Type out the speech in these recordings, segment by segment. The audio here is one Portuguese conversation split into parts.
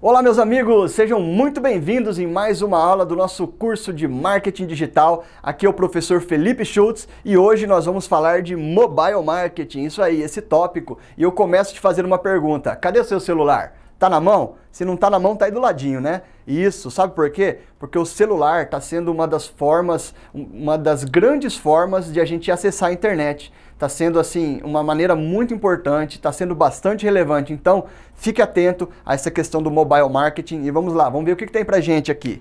Olá, meus amigos, sejam muito bem-vindos em mais uma aula do nosso curso de marketing digital. Aqui é o professor Felipe Schultz e hoje nós vamos falar de mobile marketing. Isso aí, esse tópico. E eu começo te fazendo uma pergunta: cadê o seu celular? Tá na mão? Se não tá na mão, tá aí do ladinho, né? isso, sabe por quê? Porque o celular está sendo uma das formas, uma das grandes formas de a gente acessar a internet. Está sendo, assim, uma maneira muito importante, está sendo bastante relevante. Então, fique atento a essa questão do mobile marketing e vamos lá, vamos ver o que, que tem pra gente aqui.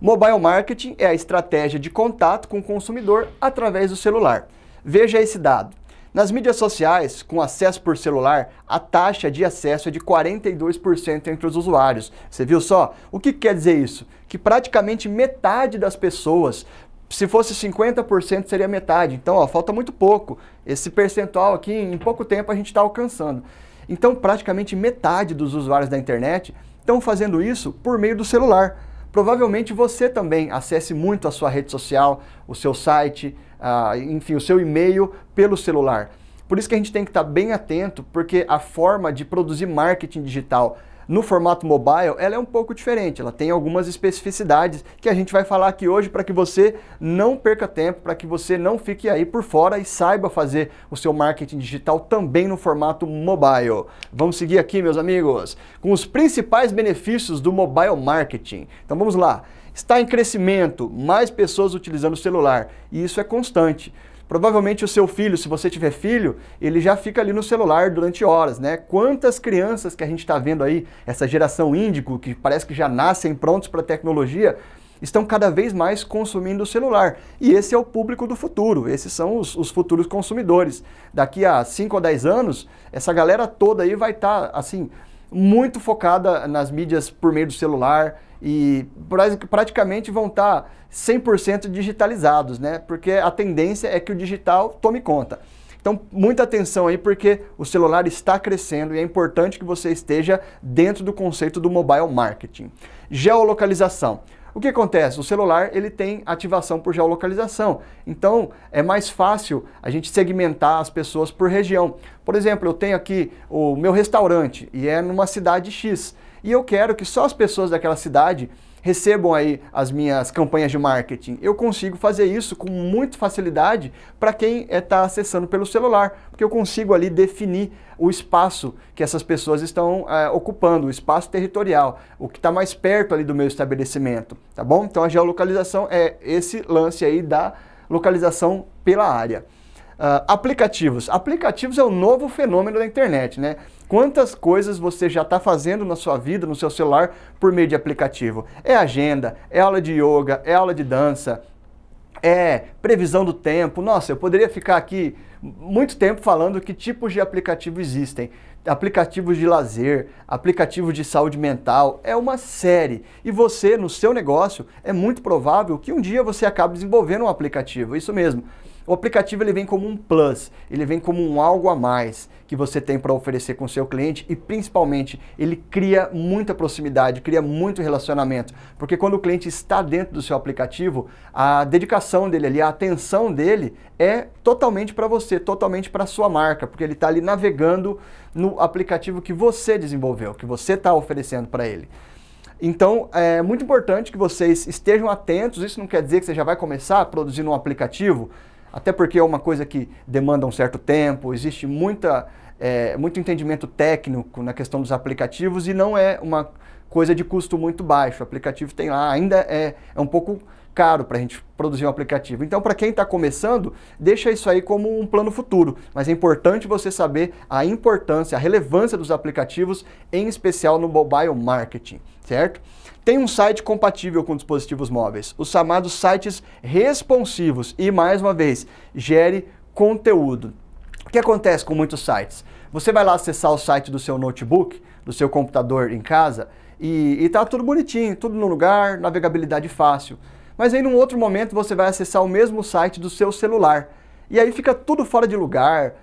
Mobile marketing é a estratégia de contato com o consumidor através do celular. Veja esse dado. Nas mídias sociais, com acesso por celular, a taxa de acesso é de 42% entre os usuários. Você viu só? O que quer dizer isso? Que praticamente metade das pessoas se fosse 50% seria metade. Então, ó, falta muito pouco. Esse percentual aqui, em pouco tempo, a gente está alcançando. Então, praticamente metade dos usuários da internet estão fazendo isso por meio do celular. Provavelmente você também acesse muito a sua rede social, o seu site, enfim, o seu e-mail pelo celular. Por isso que a gente tem que estar bem atento, porque a forma de produzir marketing digital no formato mobile, ela é um pouco diferente, ela tem algumas especificidades que a gente vai falar aqui hoje para que você não perca tempo, para que você não fique aí por fora e saiba fazer o seu marketing digital também no formato mobile. Vamos seguir aqui, meus amigos, com os principais benefícios do mobile marketing. Então vamos lá. Está em crescimento, mais pessoas utilizando o celular, e isso é constante. Provavelmente o seu filho, se você tiver filho, ele já fica ali no celular durante horas, né? Quantas crianças que a gente está vendo aí, essa geração índico, que parece que já nascem prontos para a tecnologia, estão cada vez mais consumindo o celular. E esse é o público do futuro, esses são os, os futuros consumidores. Daqui a 5 ou 10 anos, essa galera toda aí vai estar, tá, assim, muito focada nas mídias por meio do celular, e praticamente vão tá estar 100% digitalizados, né? Porque a tendência é que o digital tome conta. Então, muita atenção aí, porque o celular está crescendo e é importante que você esteja dentro do conceito do mobile marketing. Geolocalização. O que acontece? O celular ele tem ativação por geolocalização. Então, é mais fácil a gente segmentar as pessoas por região. Por exemplo, eu tenho aqui o meu restaurante e é numa cidade X e eu quero que só as pessoas daquela cidade recebam aí as minhas campanhas de marketing. Eu consigo fazer isso com muita facilidade para quem está é, acessando pelo celular, porque eu consigo ali definir o espaço que essas pessoas estão é, ocupando, o espaço territorial, o que está mais perto ali do meu estabelecimento, tá bom? Então a geolocalização é esse lance aí da localização pela área. Uh, aplicativos. Aplicativos é o novo fenômeno da internet, né? Quantas coisas você já está fazendo na sua vida, no seu celular, por meio de aplicativo? É agenda, é aula de yoga, é aula de dança, é previsão do tempo. Nossa, eu poderia ficar aqui muito tempo falando que tipos de aplicativo existem. Aplicativos de lazer, aplicativos de saúde mental, é uma série. E você, no seu negócio, é muito provável que um dia você acabe desenvolvendo um aplicativo. Isso mesmo. O aplicativo ele vem como um plus, ele vem como um algo a mais que você tem para oferecer com o seu cliente e principalmente ele cria muita proximidade, cria muito relacionamento, porque quando o cliente está dentro do seu aplicativo, a dedicação dele ali, a atenção dele é totalmente para você, totalmente para a sua marca, porque ele está ali navegando no aplicativo que você desenvolveu, que você está oferecendo para ele. Então, é muito importante que vocês estejam atentos. Isso não quer dizer que você já vai começar produzindo um aplicativo até porque é uma coisa que demanda um certo tempo, existe muita, é, muito entendimento técnico na questão dos aplicativos e não é uma coisa de custo muito baixo. O aplicativo tem lá, ainda é, é um pouco caro para a gente produzir um aplicativo. Então, para quem está começando, deixa isso aí como um plano futuro. Mas é importante você saber a importância, a relevância dos aplicativos, em especial no mobile marketing, certo? Tem um site compatível com dispositivos móveis, os chamados sites responsivos. E mais uma vez, gere conteúdo. O que acontece com muitos sites? Você vai lá acessar o site do seu notebook, do seu computador em casa, e, e tá tudo bonitinho, tudo no lugar, navegabilidade fácil. Mas aí num outro momento você vai acessar o mesmo site do seu celular. E aí fica tudo fora de lugar,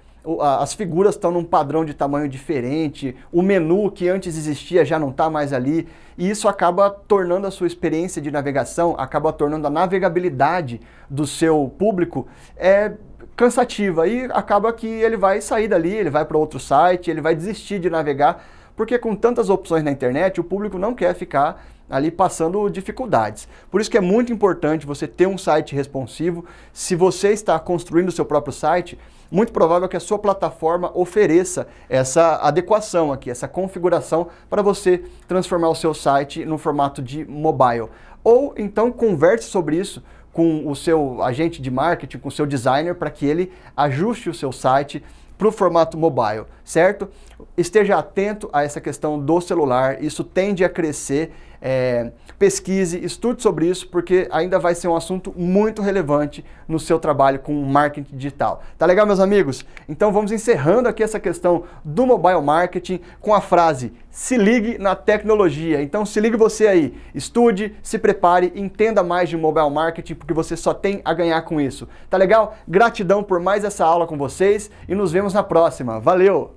as figuras estão num padrão de tamanho diferente, o menu que antes existia já não está mais ali, e isso acaba tornando a sua experiência de navegação, acaba tornando a navegabilidade do seu público é cansativa e acaba que ele vai sair dali, ele vai para outro site, ele vai desistir de navegar porque com tantas opções na internet, o público não quer ficar ali passando dificuldades. Por isso que é muito importante você ter um site responsivo. Se você está construindo o seu próprio site, muito provável que a sua plataforma ofereça essa adequação aqui, essa configuração para você transformar o seu site no formato de mobile. Ou então converse sobre isso com o seu agente de marketing, com o seu designer, para que ele ajuste o seu site para o formato mobile, certo? Esteja atento a essa questão do celular, isso tende a crescer é, pesquise, estude sobre isso, porque ainda vai ser um assunto muito relevante no seu trabalho com marketing digital. Tá legal, meus amigos? Então vamos encerrando aqui essa questão do mobile marketing com a frase: se ligue na tecnologia. Então se ligue você aí, estude, se prepare, entenda mais de mobile marketing, porque você só tem a ganhar com isso. Tá legal? Gratidão por mais essa aula com vocês e nos vemos na próxima. Valeu!